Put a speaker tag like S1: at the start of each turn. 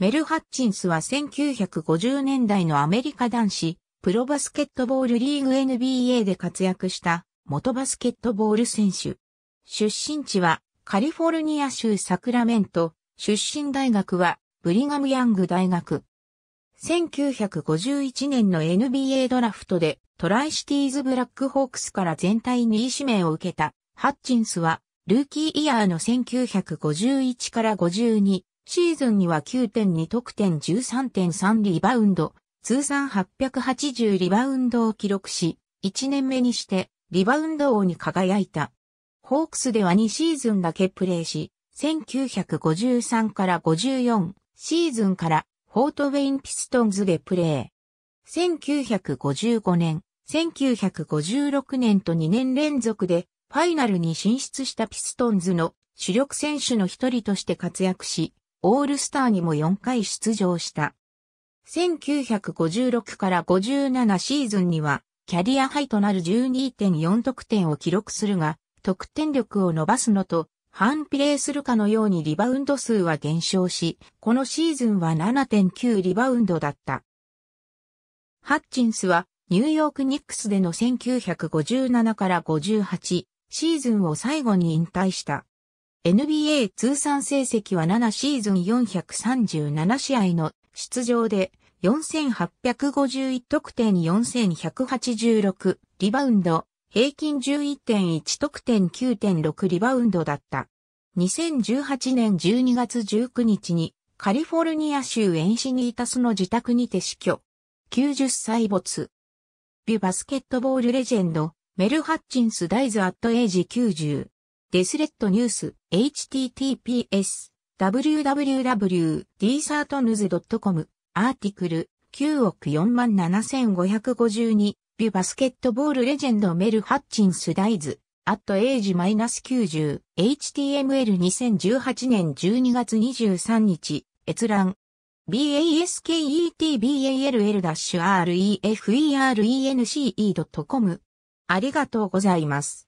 S1: メル・ハッチンスは1950年代のアメリカ男子、プロバスケットボールリーグ NBA で活躍した元バスケットボール選手。出身地はカリフォルニア州サクラメント、出身大学はブリガム・ヤング大学。1951年の NBA ドラフトでトライシティーズ・ブラックホークスから全体2位指名を受けたハッチンスはルーキーイヤーの1951から52シーズンには9.2得点13.3リバウンド、通算880リバウンドを記録し、1年目にしてリバウンド王に輝いた。ホークスでは2シーズンだけプレーし、1953から54シーズンからフォートウェインピストンズでプレー。1955年、1956年と2年連続でファイナルに進出したピストンズの主力選手の一人として活躍し、オールスターにも4回出場した。1956から57シーズンには、キャリアハイとなる12.4得点を記録するが、得点力を伸ばすのと、反比例するかのようにリバウンド数は減少し、このシーズンは7.9リバウンドだった。ハッチンスは、ニューヨークニックスでの1957から58シーズンを最後に引退した。NBA 通算成績は7シーズン437試合の出場で4851得点4186リバウンド、平均11.1得点9.6リバウンドだった。2018年12月19日にカリフォルニア州エンシニータスの自宅にて死去。90歳没。ビュバスケットボールレジェンド、メル・ハッチンス・ダイズ・アットエイジ90。デスレッドニュース、https、w w w d s e r t n e w s c o m アーティクル、9億47552、ビュバスケットボールレジェンドメル・ハッチンス・ダイズ、アットエイジ -90、HTML2018 年12月23日、閲覧。basketball-reference.com ありがとうございます。